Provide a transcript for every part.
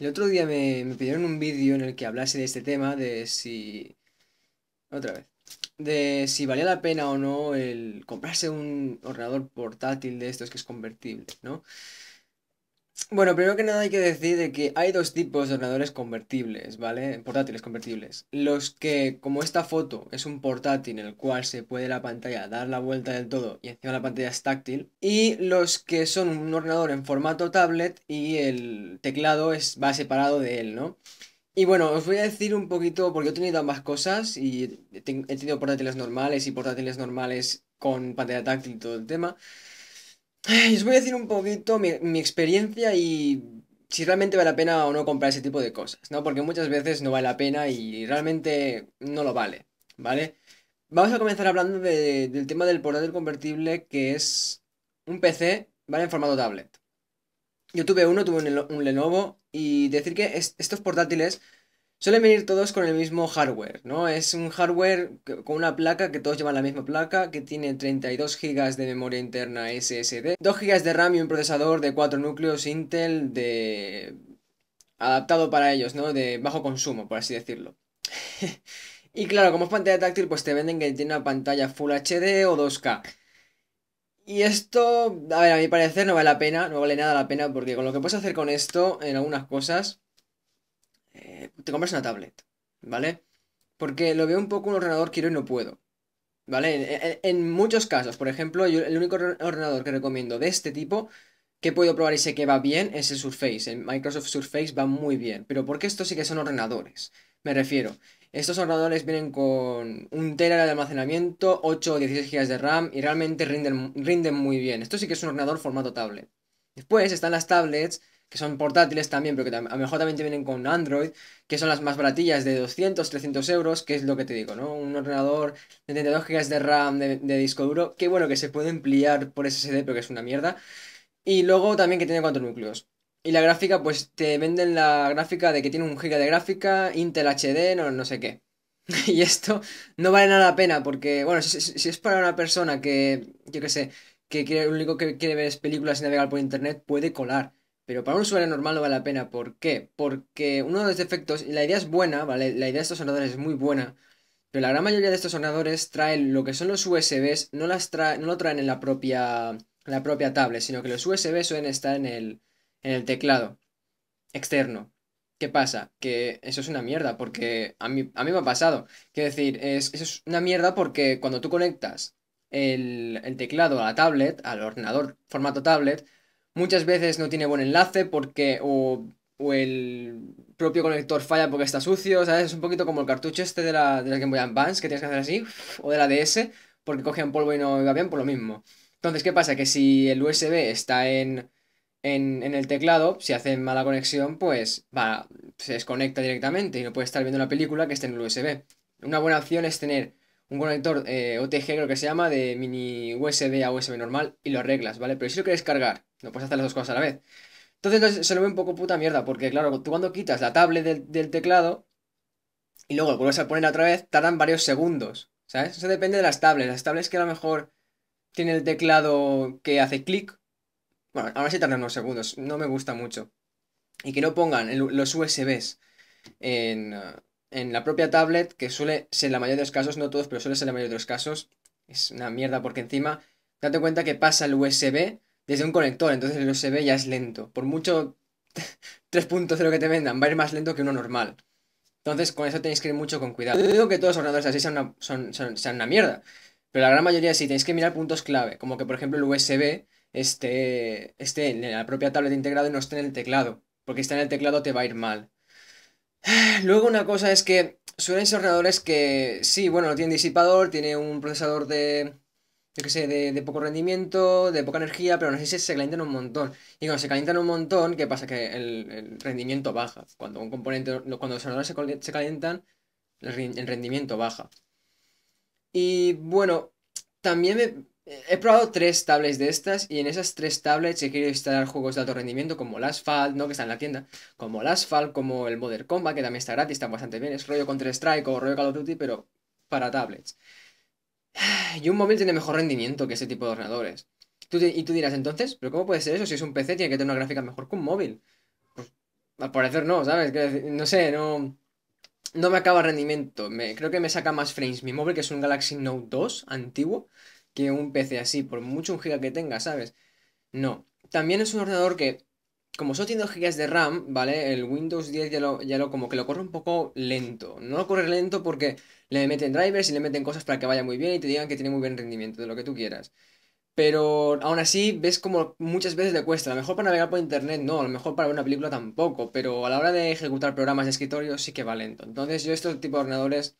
El otro día me, pidieron un vídeo en el que hablase de este tema, de si... Otra vez. De si valía la pena o no el comprarse un ordenador portátil de estos que es convertible, ¿no? Bueno, primero que nada hay que decir que hay dos tipos de ordenadores convertibles, ¿vale? Portátiles convertibles. Los que, como esta foto, es un portátil en el cual se puede la pantalla dar la vuelta del todo y encima la pantalla es táctil. Y los que son un ordenador en formato tablet y el teclado es, va separado de él, ¿no? Y bueno, os voy a decir un poquito, porque he tenido ambas cosas y he tenido portátiles normales y portátiles normales con pantalla táctil y todo el tema os voy a decir un poquito mi, experiencia y si realmente vale la pena o no comprar ese tipo de cosas, ¿no? Porque muchas veces no vale la pena y realmente no lo vale, ¿vale? Vamos a comenzar hablando del tema del portátil convertible que es un PC, ¿vale? En formato tablet. Yo tuve uno, tuve un, Lenovo y decir que estos portátiles suelen venir todos con el mismo hardware, ¿no? Es un hardware con una placa que todos llevan la misma placa, que tiene 32 GB de memoria interna SSD, 2 GB de RAM y un procesador de 4 núcleos Intel de adaptado para ellos, ¿no? De bajo consumo, por así decirlo. y claro, como es pantalla táctil, pues te venden que tiene una pantalla Full HD o 2K. Y esto, a ver, a mi parecer no vale la pena, no vale nada la pena, porque con lo que puedes hacer con esto, en algunas cosas, eh, te compras una tablet, ¿vale? Porque lo veo un poco un ordenador quiero y no puedo. ¿Vale? En, muchos casos, por ejemplo, yo el único ordenador que recomiendo de este tipo que puedo probar y sé que va bien es el Surface. El Microsoft Surface va muy bien. Pero porque estos sí que son ordenadores. Me refiero. Estos ordenadores vienen con un tera de almacenamiento, 8 o 16 GB de RAM y realmente rinden, rinden muy bien. Esto sí que es un ordenador formato tablet. Después están las tablets que son portátiles también, pero que a lo mejor también te vienen con Android, que son las más baratillas de 200, 300 euros, que es lo que te digo, ¿no? Un ordenador de 32 GB de RAM de, disco duro, que bueno, que se puede ampliar por SSD, pero que es una mierda. Y luego también que tiene cuatro núcleos. Y la gráfica, pues te venden la gráfica de que tiene un giga de gráfica, Intel HD, no, no sé qué. y esto no vale nada la pena, porque, bueno, si, es para una persona que, yo qué sé, que quiere, único que quiere ver es películas y navegar por internet, puede colar pero para un usuario normal no vale la pena. ¿Por qué? Porque uno de los defectos, y la idea es buena, ¿vale? La idea de estos ordenadores es muy buena. Pero la gran mayoría de estos ordenadores traen lo que son los USBs, no, las no lo traen en la propia, la propia tablet, sino que los USBs suelen estar en el, en el teclado externo. ¿Qué pasa? Que eso es una mierda, porque a mí, a mí me ha pasado. Quiero decir, es, eso es una mierda porque cuando tú conectas el, el teclado a la tablet, al ordenador formato tablet, Muchas veces no tiene buen enlace porque o, o el propio conector falla porque está sucio, ¿sabes? Es un poquito como el cartucho este de la, de la Game Boy Advance que tienes que hacer así, o de la DS, porque coge un polvo y no va bien, por pues lo mismo. Entonces, ¿qué pasa? Que si el USB está en, en, el teclado, si hace mala conexión, pues va, se desconecta directamente y no puede estar viendo la película que esté en el USB. Una buena opción es tener un conector eh, OTG creo que se llama, de mini USB a USB normal y lo arreglas, ¿vale? Pero si lo quieres cargar, no puedes hacer las dos cosas a la vez. Entonces se lo ve un poco puta mierda, porque claro, tú cuando quitas la tablet del, teclado y luego lo vuelves a poner otra vez, tardan varios segundos, ¿sabes? Eso depende de las tablets. Las tablets que a lo mejor tiene el teclado que hace clic, bueno, ahora sí tardan unos segundos, no me gusta mucho. Y que no pongan los USBs en, en la propia tablet, que suele ser en la mayoría de los casos, no todos, pero suele ser la mayoría de los casos, es una mierda porque encima, date cuenta que pasa el USB desde un conector, entonces el USB ya es lento. Por mucho 3.0 que te vendan, va a ir más lento que uno normal. Entonces con eso tenéis que ir mucho con cuidado. No digo que todos los ordenadores así sean una, son, una mierda, pero la gran mayoría sí, tenéis que mirar puntos clave, como que por ejemplo el USB esté, esté en la propia tablet integrado y no esté en el teclado, porque si está en el teclado te va a ir mal. Luego una cosa es que suelen ser ordenadores que, sí, bueno, no tienen disipador, tiene un procesador de, yo sé, de, poco rendimiento, de poca energía, pero no sé si se calientan un montón. Y cuando se calientan un montón, ¿qué pasa? Que el, rendimiento baja. Cuando un componente, cuando los ordenadores se calientan, el rendimiento baja. Y bueno, también me. He probado tres tablets de estas y en esas tres tablets he querido instalar juegos de alto rendimiento como el Asphalt, ¿no? Que está en la tienda, como el Asphalt, como el Modern Combat, que también está gratis, está bastante bien. Es rollo Counter-Strike o rollo Call of Duty, pero para tablets. Y un móvil tiene mejor rendimiento que ese tipo de ordenadores. Tú y tú dirás entonces, ¿pero cómo puede ser eso? Si es un PC tiene que tener una gráfica mejor que un móvil. Pues, al parecer no, ¿sabes? no sé, no... No me acaba rendimiento. Me, creo que me saca más frames mi móvil, que es un Galaxy Note 2 antiguo que un PC así, por mucho un giga que tenga, ¿sabes? No. También es un ordenador que, como solo tiene 2 gigas de RAM, ¿vale? El Windows 10 ya lo, ya lo como que lo corre un poco lento. No lo corre lento porque le meten drivers y le meten cosas para que vaya muy bien y te digan que tiene muy buen rendimiento, de lo que tú quieras. Pero aún así ves como muchas veces le cuesta. A lo mejor para navegar por internet no, a lo mejor para ver una película tampoco, pero a la hora de ejecutar programas de escritorio sí que va lento. Entonces yo estos tipo de ordenadores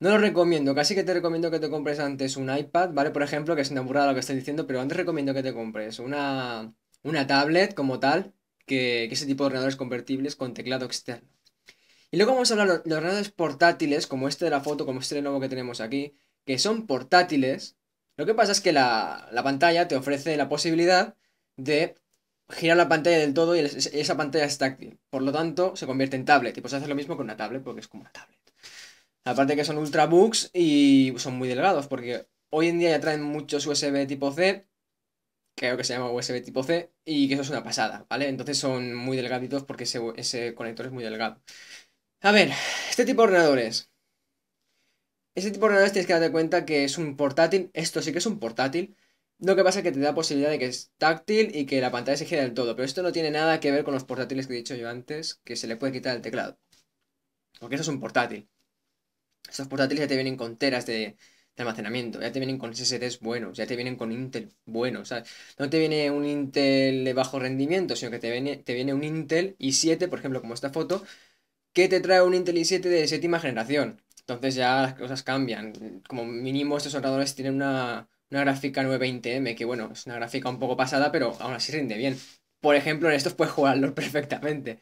no lo recomiendo, casi que te recomiendo que te compres antes un iPad, ¿vale? Por ejemplo, que es una burrada lo que estoy diciendo, pero antes recomiendo que te compres una, tablet como tal, que, ese tipo de ordenadores convertibles con teclado externo. Y luego vamos a hablar de ordenadores portátiles, como este de la foto, como este nuevo que tenemos aquí, que son portátiles. Lo que pasa es que la, pantalla te ofrece la posibilidad de girar la pantalla del todo y esa pantalla es táctil. Por lo tanto, se convierte en tablet. Y pues haces lo mismo con una tablet porque es como una tablet. Aparte que son ultrabooks y son muy delgados, porque hoy en día ya traen muchos USB tipo C, creo que se llama USB tipo C, y que eso es una pasada, ¿vale? Entonces son muy delgaditos porque ese, ese conector es muy delgado. A ver, este tipo de ordenadores. Este tipo de ordenadores tienes que darte cuenta que es un portátil, esto sí que es un portátil, lo que pasa es que te da posibilidad de que es táctil y que la pantalla se gira del todo, pero esto no tiene nada que ver con los portátiles que he dicho yo antes, que se le puede quitar el teclado. Porque eso es un portátil. Estos portátiles ya te vienen con teras de, almacenamiento, ya te vienen con SSDs buenos, ya te vienen con Intel buenos, ¿sabes? No te viene un Intel de bajo rendimiento, sino que te viene, te viene un Intel i7, por ejemplo, como esta foto, que te trae un Intel i7 de séptima generación. Entonces ya las cosas cambian. Como mínimo estos ordenadores tienen una, una gráfica 920M, que bueno, es una gráfica un poco pasada, pero aún así rinde bien. Por ejemplo, en estos puedes jugarlo perfectamente.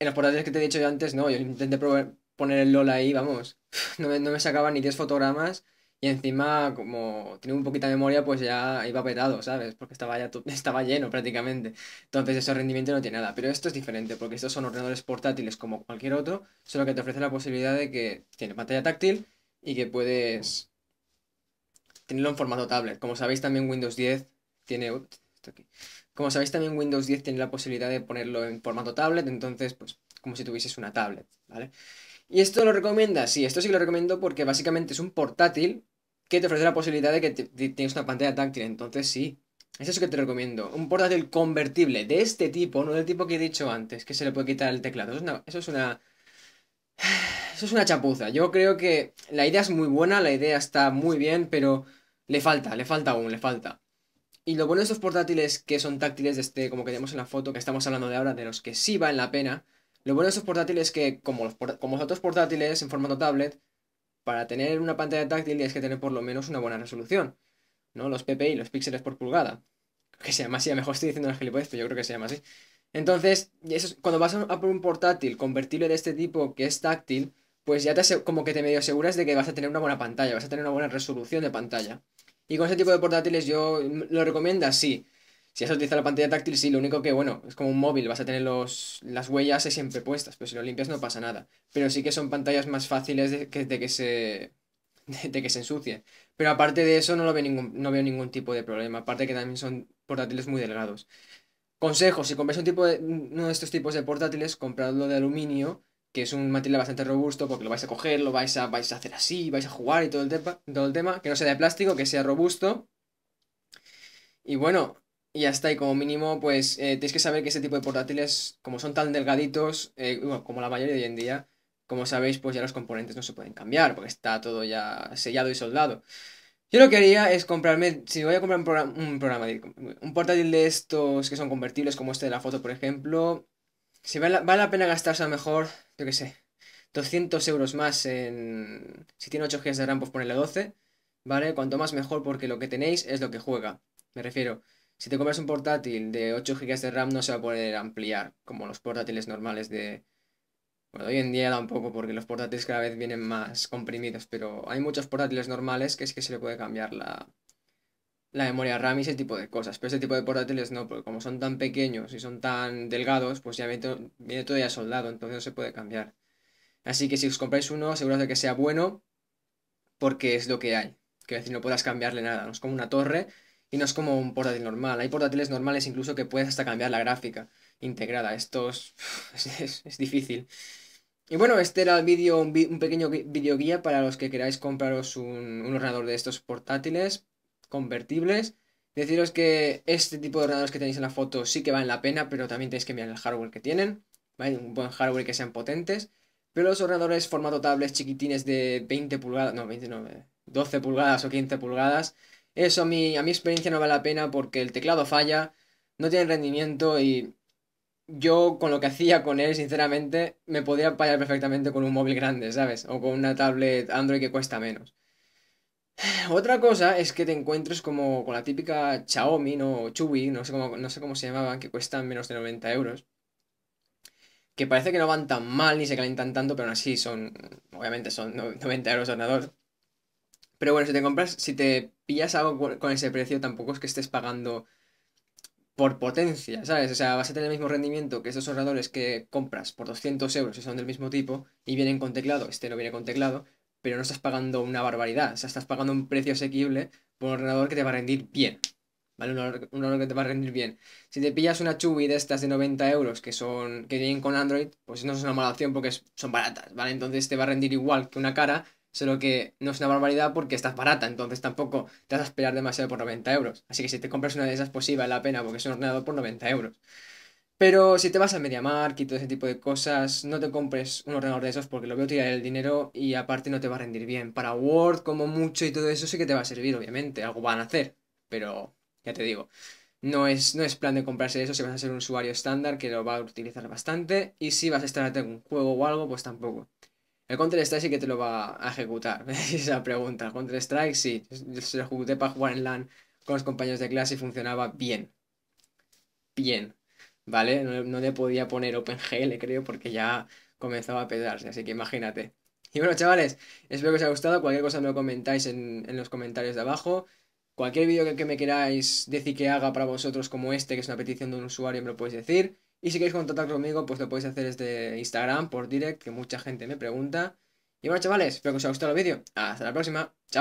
En los portátiles que te he dicho yo antes, no, yo intenté probar, poner el LOL ahí, vamos, no me, no me sacaba ni 10 fotogramas y encima como tiene un poquita de memoria pues ya iba petado, ¿sabes? Porque estaba ya estaba lleno prácticamente. Entonces ese rendimiento no tiene nada, pero esto es diferente porque estos son ordenadores portátiles como cualquier otro, solo que te ofrece la posibilidad de que tiene pantalla táctil y que puedes tenerlo en formato tablet. Como sabéis también Windows 10 tiene Como sabéis también Windows 10 tiene la posibilidad de ponerlo en formato tablet, entonces pues como si tuvieses una tablet, ¿vale? ¿Y esto lo recomienda? Sí, esto sí que lo recomiendo porque básicamente es un portátil que te ofrece la posibilidad de que tengas tienes una pantalla táctil. Entonces sí, es eso que te recomiendo. Un portátil convertible de este tipo, no del tipo que he dicho antes, que se le puede quitar el teclado. Eso es una... Eso es una, eso es una chapuza. Yo creo que la idea es muy buena, la idea está muy bien, pero le falta, le falta aún, le falta. Y lo bueno de estos portátiles que son táctiles, de este, como que tenemos en la foto que estamos hablando de ahora, de los que sí en la pena, lo bueno de esos portátiles es que, como los, como otros portátiles en formato tablet, para tener una pantalla táctil tienes que tener por lo menos una buena resolución, ¿no? Los PPI, los píxeles por pulgada. Que se llama así, a lo mejor estoy diciendo las gilipollas, pero yo creo que se llama así. Entonces, cuando vas a por un portátil convertible de este tipo que es táctil, pues ya te como que te medio aseguras de que vas a tener una buena pantalla, vas a tener una buena resolución de pantalla. Y con este tipo de portátiles yo lo recomiendo, sí. Si has utilizado la pantalla táctil, sí, lo único que, bueno, es como un móvil, vas a tener las huellas siempre puestas, pero si lo limpias no pasa nada. Pero sí que son pantallas más fáciles de, que, se que se ensucie. Pero aparte de eso no, lo veo ningún, no veo ningún tipo de problema, aparte que también son portátiles muy delgados. Consejo, si compras un tipo de, uno de estos tipos de portátiles, compradlo de aluminio, que es un material bastante robusto, porque lo vais a coger, lo vais a, vais a hacer así, vais a jugar y todo el, tema, todo el tema, que no sea de plástico, que sea robusto. Y bueno, y hasta ahí como mínimo, pues eh, tenéis que saber que este tipo de portátiles, como son tan delgaditos, eh, como la mayoría de hoy en día, como sabéis, pues ya los componentes no se pueden cambiar, porque está todo ya sellado y soldado. Yo lo que haría es comprarme, si voy a comprar un, programa, un, portátil de estos que son convertibles, como este de la foto, por ejemplo, si vale, la pena gastarse a lo mejor, yo qué sé, 200 euros más en... Si tiene 8 GB de RAM, pues ponerle 12, ¿vale? Cuanto más mejor, porque lo que tenéis es lo que juega, me refiero. Si te compras un portátil de 8 GB de RAM no se va a poder ampliar como los portátiles normales de... Bueno, hoy en día da un poco, porque los portátiles cada vez vienen más comprimidos, pero hay muchos portátiles normales que es que se le puede cambiar la, memoria RAM y ese tipo de cosas. Pero ese tipo de portátiles no, porque como son tan pequeños y son tan delgados, pues ya viene, todo ya soldado, entonces no se puede cambiar. Así que si os compráis uno, aseguraos de que sea bueno, porque es lo que hay. Que decir, no podrás cambiarle nada. No es como una torre y no es como un portátil normal. Hay portátiles normales incluso que puedes hasta cambiar la gráfica integrada. Esto es, es, difícil. Y bueno, este era el vídeo, un, pequeño video guía para los que queráis compraros un, ordenador de estos portátiles convertibles. Deciros que este tipo de ordenadores que tenéis en la foto sí que valen la pena, pero también tenéis que mirar el hardware que tienen, Un buen hardware que sean potentes. Pero los ordenadores formato tablets chiquitines de 20 pulgadas, no, 29, 12 eh, pulgadas o 15 pulgadas, eso a mi, a mi experiencia no vale la pena porque el teclado falla, no tiene rendimiento y yo con lo que hacía con él, sinceramente, me podría pagar perfectamente con un móvil grande, ¿sabes? O con una tablet Android que cuesta menos. Otra cosa es que te encuentres como con la típica Xiaomi, ¿no? O Chubi, no sé cómo, no sé cómo se llamaban, que cuestan menos de 90 euros. Que parece que no van tan mal ni se calientan tanto, pero aún así son. Obviamente son 90 euros de ordenador. Pero bueno, si te compras, si te pillas algo con ese precio, tampoco es que estés pagando por potencia, ¿sabes? O sea, vas a tener el mismo rendimiento que esos ordenadores que compras por 200 euros y son del mismo tipo y vienen con teclado, este no viene con teclado, pero no estás pagando una barbaridad, o sea, estás pagando un precio asequible por un ordenador que te va a rendir bien, ¿vale? Un ordenador, que te va a rendir bien. Si te pillas una chubi de estas de 90 euros que son que vienen con Android, pues no es una mala opción porque son baratas, ¿vale? Entonces te va a rendir igual que una cara, Solo que no es una barbaridad porque estás barata, entonces tampoco te vas a esperar demasiado por 90 euros. Así que si te compras una de esas, pues sí vale la pena porque es un ordenador por 90 euros. Pero si te vas a MediaMark y todo ese tipo de cosas, no te compres un ordenador de esos porque lo veo tirar el dinero y aparte no te va a rendir bien. Para Word, como mucho y todo eso, sí que te va a servir, obviamente. Algo van a hacer, pero ya te digo. No es, no es plan de comprarse eso si vas a ser un usuario estándar que lo va a utilizar bastante. Y si vas a estar en un juego o algo, pues tampoco. El Counter-Strike sí que te lo va a ejecutar, esa pregunta. Counter-Strike sí, se lo ejecuté para jugar en LAN con los compañeros de clase y funcionaba bien. Bien, ¿vale? No, le podía poner OpenGL, creo, porque ya comenzaba a pedarse, así que imagínate. Y bueno, chavales, espero que os haya gustado. Cualquier cosa me lo comentáis en, los comentarios de abajo. Cualquier vídeo que, que, me queráis decir que haga para vosotros como este, que es una petición de un usuario, me lo podéis decir. Y si queréis contactar conmigo, pues lo podéis hacer desde Instagram, por direct, que mucha gente me pregunta. Y bueno, chavales, espero que os haya gustado el vídeo. Hasta la próxima. Chao.